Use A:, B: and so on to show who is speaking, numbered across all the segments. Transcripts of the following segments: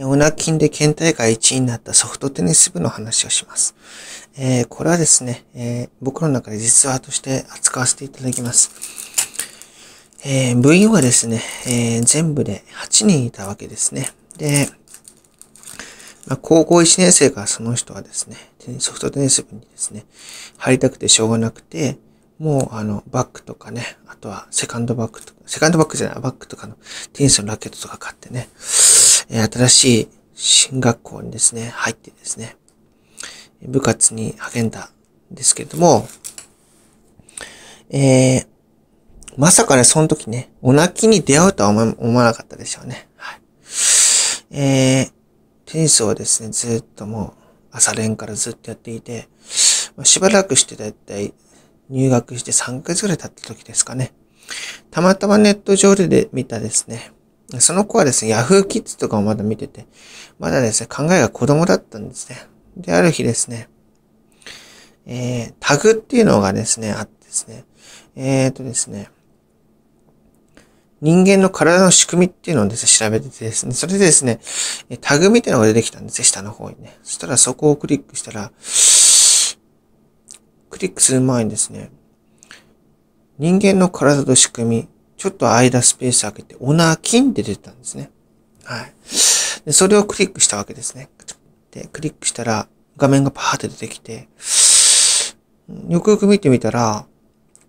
A: オナキで県大会1位になったソフトテニス部の話をします。えー、これはですね、えー、僕の中で実話として扱わせていただきます。えー、部員はですね、え全部で8人いたわけですね。で、まあ、高校1年生からその人はですね、ソフトテニス部にですね、入りたくてしょうがなくて、もうあの、バックとかね、あとはセカンドバッグとか、セカンドバッグじゃない、バッグとかのテニスのラケットとか買ってね、え新しい進学校にですね、入ってですね、部活に励んだんですけれども、えー、まさかね、その時ね、お泣きに出会うとは思わなかったでしょうね。はい。えー、テニスをですね、ずっともう、朝練からずっとやっていて、ましばらくしてだいたい入学して3ヶ月ぐらい経った時ですかね。たまたまネット上で見たですね、その子はですね、Yahoo ズとかをまだ見てて、まだですね、考えが子供だったんですね。で、ある日ですね、えー、タグっていうのがですね、あってですね、えっ、ー、とですね、人間の体の仕組みっていうのをですね、調べててですね、それでですね、タグみたいなのが出てきたんですよ、下の方にね。そしたらそこをクリックしたら、クリックする前にですね、人間の体と仕組み、ちょっと間スペース開けて、オナー金って出てたんですね。はい。で、それをクリックしたわけですね。で、クリックしたら、画面がパーって出てきて、よくよく見てみたら、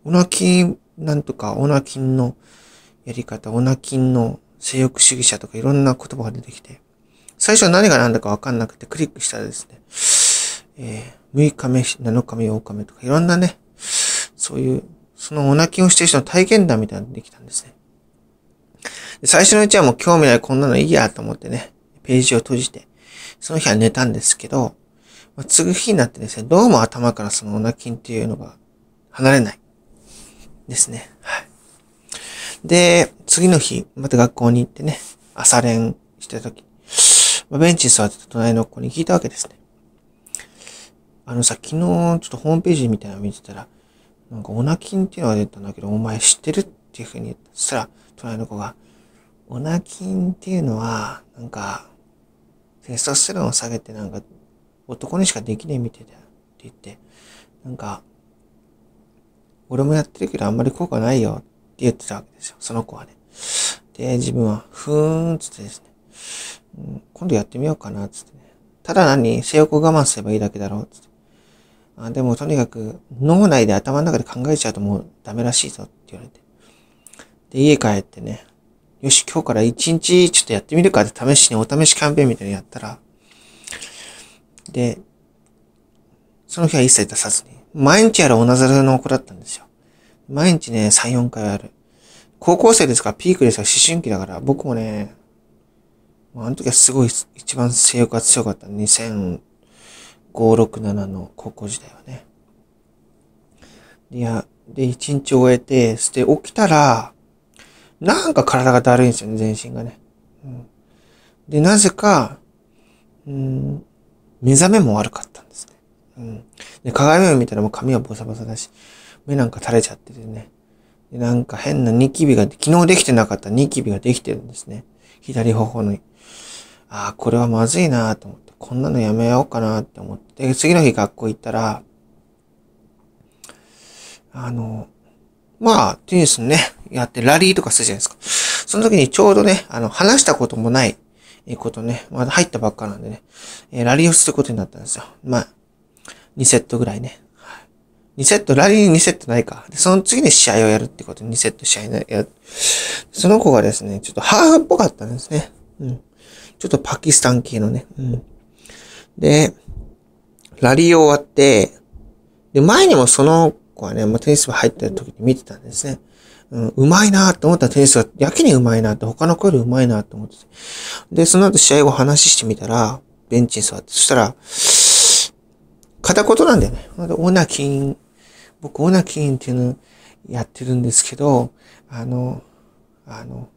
A: オナキなんとか、オナキンのやり方、オナキンの性欲主義者とかいろんな言葉が出てきて、最初は何が何だかわかんなくてクリックしたらですね、えー、6日目、7日目、8日目とかいろんなね、そういうそのオナきをしてる人の体験談みたいなのができたんですね。最初のうちはもう興味ないこんなのいいやと思ってね、ページを閉じて、その日は寝たんですけど、まあ、次ぐ日になってですね、どうも頭からそのオナきっていうのが離れない。ですね。はい。で、次の日、また学校に行ってね、朝練した時、まあ、ベンチに座ってた隣の子に聞いたわけですね。あのさ、昨日ちょっとホームページみたいなの見てたら、なんかオナキンっていうのが出たんだけど、お前知ってるっていうふうに言ったら、隣の子が、オナキンっていうのは、なんか、テストステロンを下げてなんか、男にしかできねえみたいだって言って、なんか、俺もやってるけどあんまり効果ないよって言ってたわけですよ、その子はね。で、自分は、ふーんっつってですね、うん、今度やってみようかなっつってね。ただ何性欲を我慢すればいいだけだろうつって。あでもとにかく脳内で頭の中で考えちゃうともうダメらしいぞって言われて。で、家帰ってね、よし、今日から一日ちょっとやってみるかって試しにお試しキャンペーンみたいにのやったら、で、その日は一切出さずに、毎日やるざらの子だったんですよ。毎日ね、3、4回やる。高校生ですから、ピークですから、思春期だから、僕もね、あの時はすごい、一番性欲が強かった。2 567の高校時代はね。いや、で、一日終えて、して、起きたら、なんか体がだるいんですよね、全身がね。うん、で、なぜか、うん、目覚めも悪かったんですね。うん、で、鏡を見たらもう髪はボサボサだし、目なんか垂れちゃっててね。で、なんか変なニキビが、昨日できてなかったニキビができてるんですね。左頬に。ああ、これはまずいなと思って。こんなのやめようかなって思って、次の日学校行ったら、あの、まあ、テニスね、やってラリーとかするじゃないですか。その時にちょうどね、あの、話したこともない、ことね、まだ入ったばっかなんでね、えラリーをすることになったんですよ。まあ、2セットぐらいね。2セット、ラリー2セットないか。で、その次に試合をやるってこと、2セット試合やる。その子がですね、ちょっとハーフっぽかったんですね。うん。ちょっとパキスタン系のね、うん。で、ラリー終わって、で、前にもその子はね、まあ、テニス部入ってる時に見てたんですね。うん、うまいなと思ったらテニスがやけにうまいなって、他の子よりうまいなと思ってて。で、その後試合後話してみたら、ベンチに座って、そしたら、片言なんだよね。オーナーキン、僕オーナーキンっていうのやってるんですけど、あの、あの、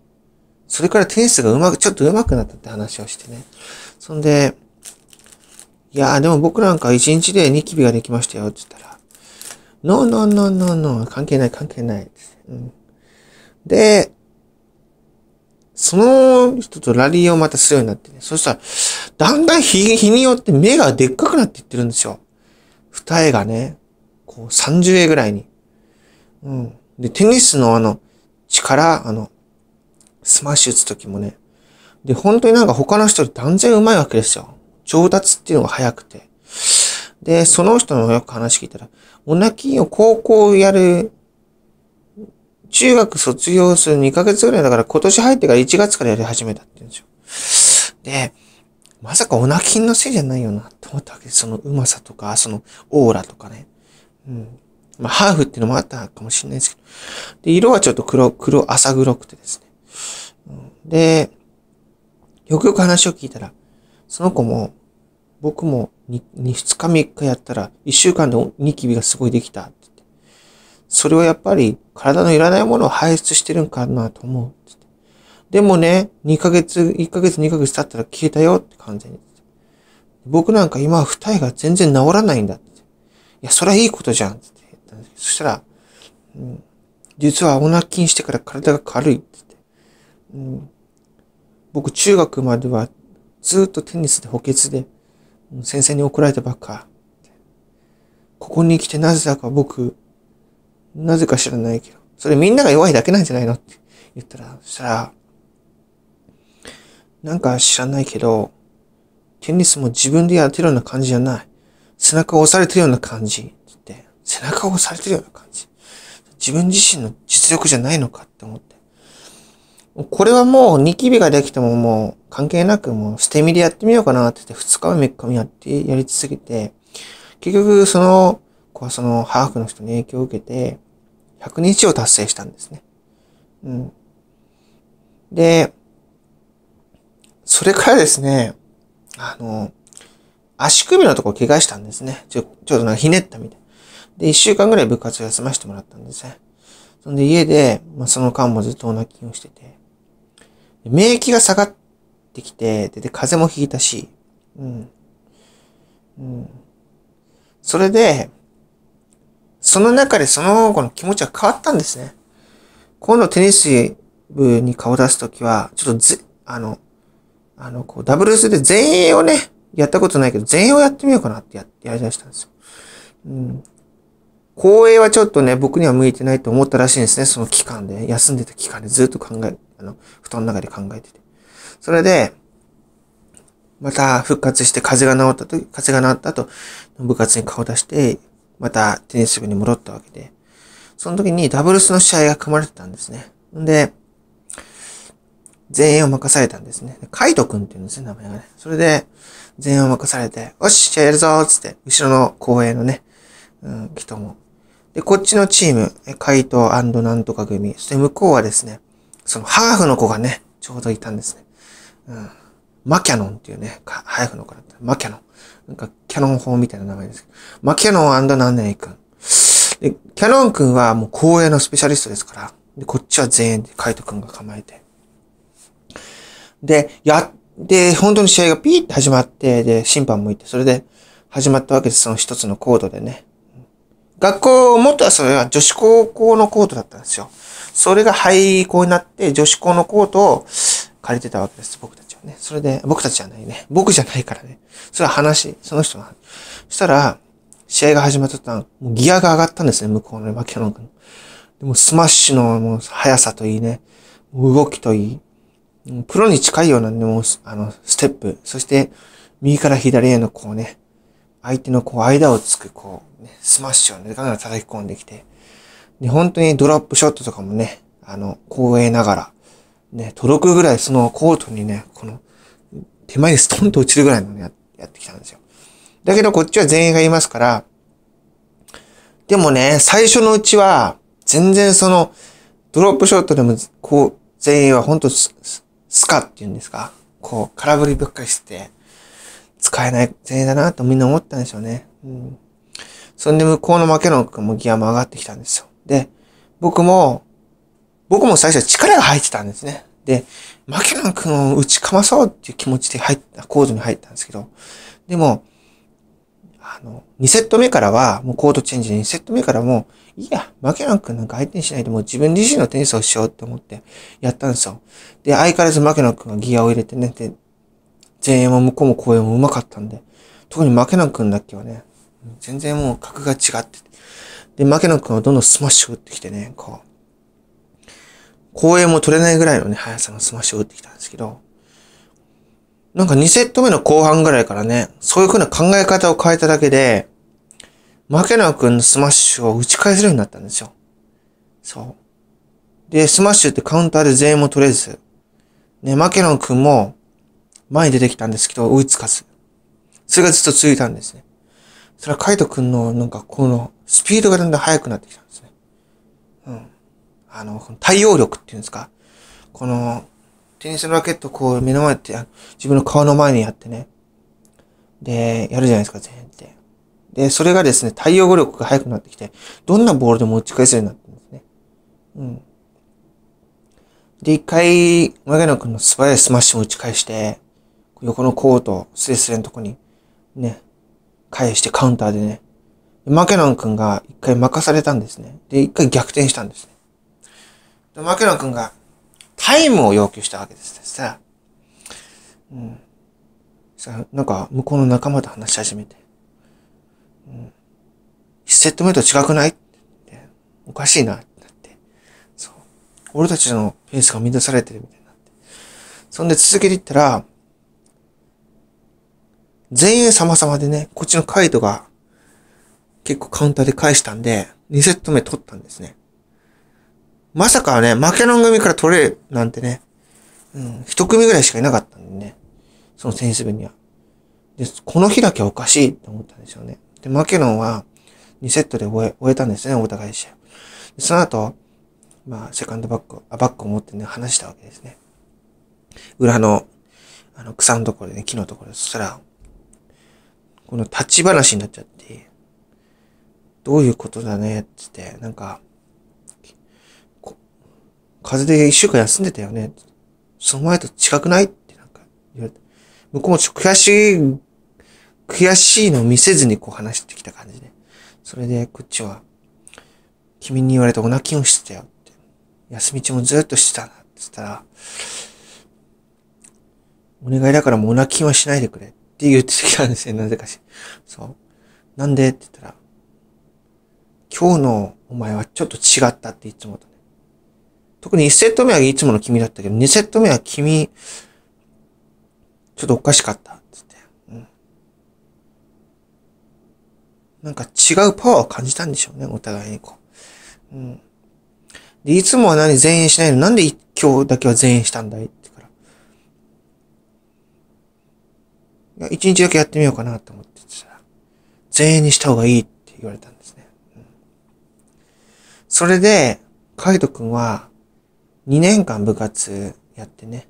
A: それからテニスがうまく、ちょっとうまくなったって話をしてね。そんで、いやーでも僕なんか一日でニキビができましたよって言ったら、ノーノーノーノーノー、関係ない関係ない、うん。で、その人とラリーをまたするようになってね。そしたら、だんだん日日によって目がでっかくなっていってるんですよ。二重がね、こう30円ぐらいに。うん。で、テニスのあの、力、あの、スマッシュ打つ時もね。で、本当になんか他の人断然うまいわけですよ。上達っていうのが早くて。で、その人のよく話聞いたら、オナキンを高校やる、中学卒業する2ヶ月ぐらいだから今年入ってから1月からやり始めたって言うんですよ。で、まさかオナキンのせいじゃないよなと思ったわけです。そのうまさとか、そのオーラとかね。うん。まあ、ハーフっていうのもあったかもしれないですけど。で、色はちょっと黒、黒、浅黒くてですね。うん、で、よくよく話を聞いたら、その子も、僕も 2, 日3日やったら1週間でニキビがすごいできたってって。それはやっぱり体のいらないものを排出してるんかなと思うってって。でもね、2ヶ月、1ヶ月2ヶ月経ったら消えたよって完全に。僕なんか今は二重が全然治らないんだって。いや、そりゃいいことじゃんって言ったんですそしたら、うん、実はお腹キにしてから体が軽いってって、うん、僕中学まではずっとテニスで補欠で、先生に怒られたばっか。ここに来てなぜだか僕、なぜか知らないけど、
B: それみんなが弱いだけ
A: なんじゃないのって言ったら、そしたら、なんか知らないけど、テニスも自分でやってるような感じじゃない。背中を押されてるような感じ。って言って、背中を押されてるような感じ。自分自身の実力じゃないのかって思って。これはもうニキビができてももう関係なくもう捨て身でやってみようかなって言って2日目3日目やってやり続けて、結局その子はそのハーフの人に影響を受けて100日を達成したんですね。うん。で、それからですね、あの、足首のとこ怪我したんですね。ちょ、ちょっとなんかひねったみたい。で、1週間ぐらい部活を休ませてもらったんですね。そんで家で、まあ、その間もずっとお泣きをしてて。免疫が下がってきて、で、で風邪もひいたし、うん。うん。それで、その中でその子の気持ちは変わったんですね。今度テニス部に顔出すときは、ちょっとぜ、あの、あの、こう、ダブルスで前衛をね、やったことないけど、前衛をやってみようかなってや、やりだしたんですよ。うん。公営はちょっとね、僕には向いてないと思ったらしいんですね。その期間で、休んでた期間でずっと考え、あの、布団の中で考えてて。それで、また復活して風が治ったと、風が治った後、部活に顔出して、またテニス部に戻ったわけで、その時にダブルスの試合が組まれてたんですね。んで、前衛を任されたんですね。カイトくんって言うんですね、名前がね。それで、全員を任されて、よし、じゃあやるぞーつって、後ろの公園のね、うん、人も。で、こっちのチーム、カイトなんとか組。そして向こうはですね、そのハーフの子がね、ちょうどいたんですね。うん、マキャノンっていうね、ハーフの子だった。マキャノン。なんか、キャノン砲みたいな名前ですけど。マキャノンナンネイ君。で、キャノン君はもう公営のスペシャリストですから。で、こっちは全員でカイト君が構えて。で、や、で、本当に試合がピーって始まって、で、審判もいて、それで始まったわけです。その一つのコードでね。学校、元はそれは女子高校のコートだったんですよ。それが廃校になって、女子校のコートを借りてたわけです、僕たちはね。それで、僕たちじゃないね。僕じゃないからね。それは話、その人の話。そしたら、試合が始まった途端、もうギアが上がったんですね、向こうの脇マキャン君。でもスマッシュのもう速さといいね、動きといい、プロに近いようなね、もう、あの、ステップ、そして、右から左へのこうね、相手のこう間をつく、こう、ね、スマッシュをね、ガンガン叩き込んできて、で、本当にドロップショットとかもね、あの、光栄ながら、ね、届くぐらいそのコートにね、この、手前にストンと落ちるぐらいのね、やってきたんですよ。だけどこっちは全員がいますから、でもね、最初のうちは、全然その、ドロップショットでも、こう、全員はほんとス、スカって言うんですか、こう、空振りばっかりして、使えない税だなとみんな思ったんでしょうね。うん。そんで向こうの負けのもギアも上がってきたんですよ。で、僕も、僕も最初は力が入ってたんですね。で、マキュラン君を打ちかまそうっていう気持ちで入った、コードに入ったんですけど、でも、あの、2セット目からは、もうコードチェンジで2セット目からもう、いや、マキュラン君なんか相手にしないでもう自分自身のテニスをしようって思ってやったんですよ。で、相変わらずマキュラン君がギアを入れてね、で、前衛も向こうも後衛も上手かったんで、特に負けなく君だっけはね、全然もう格が違ってて。で、負けなく君はどんどんスマッシュ打ってきてね、こう、後衛も取れないぐらいのね、速さのスマッシュを打ってきたんですけど、なんか2セット目の後半ぐらいからね、そういう風な考え方を変えただけで、負けなく君のスマッシュを打ち返せるようになったんですよ。そう。で、スマッシュってカウンターで全員も取れず、ね、マケナー君も、前に出てきたんですけど、追いつかず。それがずっと続いたんですね。それはカイト君の、なんかこの、スピードがだんだん速くなってきたんですね。うん。あの、この対応力っていうんですか。この、テニスのラケットこう目の前って、自分の顔の前にやってね。で、やるじゃないですか、全員って。で、それがですね、対応力が速くなってきて、どんなボールでも打ち返せるようになってるんですね。うん。で、一回、マゲノ君の素早いスマッシュを打ち返して、横のコート、スレスレのとこに、ね、返してカウンターでね、マケラン君が一回任されたんですね。で、一回逆転したんですね。で、マケラン君がタイムを要求したわけです。さあ、うん。さあ、なんか向こうの仲間と話し始めて、うん。1セット目と違くないっておかしいなってなって。そう。俺たちのペースが乱されてるみたいになって。そんで続けていったら、前衛様々でね、こっちのカイトが結構カウンターで返したんで、2セット目取ったんですね。まさかね、負けの組から取れるなんてね、うん、一組ぐらいしかいなかったんでね、その選手分部には。で、この日だけおかしいって思ったんですよね。で、マケロンは2セットで終え、終えたんですね、お互いし合。その後、まあ、セカンドバック、あ、バックを持ってね、話したわけですね。裏の、あの、草のところでね、木のところで。そしたら、この立ち話になっちゃって、どういうことだね、つって、なんか、風邪で一週間休んでたよね。その前と近くないってなんか言われて。向こうもちょっと悔しい、悔しいのを見せずにこう話してきた感じで。それでこっちは、君に言われてお泣きをしてたよって。休み中もずっとしてたな。つったら、お願いだからもうお泣きはしないでくれ。って言ってきたんですよ、なぜかし。そう。なんでって言ったら、今日のお前はちょっと違ったっていつもとね。特に1セット目はいつもの君だったけど、2セット目は君、ちょっとおかしかった。言って。うん。なんか違うパワーを感じたんでしょうね、お互いにこう。うん。で、いつもは何前衛しないのなんで今日だけは前衛したんだい一日だけやってみようかなと思ってたら、全員にした方がいいって言われたんですね。うん、それで、カイトくんは、2年間部活やってね、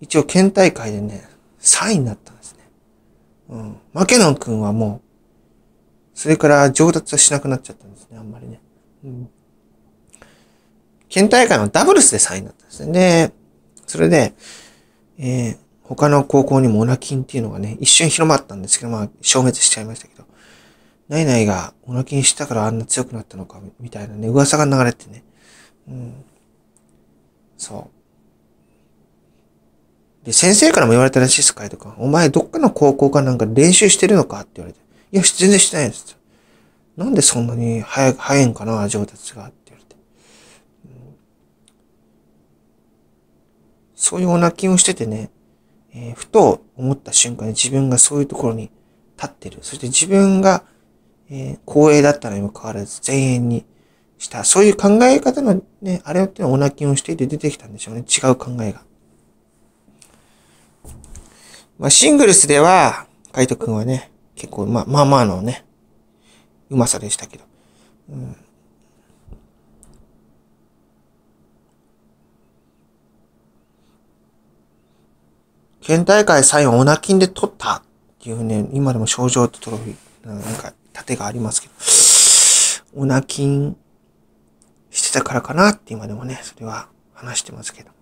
A: 一応県大会でね、3位になったんですね。うん。マケノンくんはもう、それから上達はしなくなっちゃったんですね、あんまりね。うん。県大会のダブルスで3位になったんですね。で、それで、えー、他の高校にもオナキンっていうのがね、一瞬広まったんですけど、まあ、消滅しちゃいましたけど、ナイナイがオナキンしたからあんな強くなったのか、みたいなね、噂が流れてね。うん。そう。で、先生からも言われたらしいっすかいとか、お前どっかの高校かなんか練習してるのかって言われて、いや、全然してないんです。なんでそんなに早く、早いんかな、上達が。そういうお泣きをしててね、えー、ふと思った瞬間に自分がそういうところに立ってる。そして自分が、えー、光栄だったのにも変わらず前員にした。そういう考え方のね、あれってのはオナきをしていて出てきたんでしょうね。違う考えが。まあ、シングルスでは、カイト君はね、結構、まあ、まあまあのね、うまさでしたけど。うん県大会最後オナキンで取ったっていうね、今でも症状とトロフィー、なんか、盾がありますけど、オナキンしてたからかなって今でもね、それは話してますけど。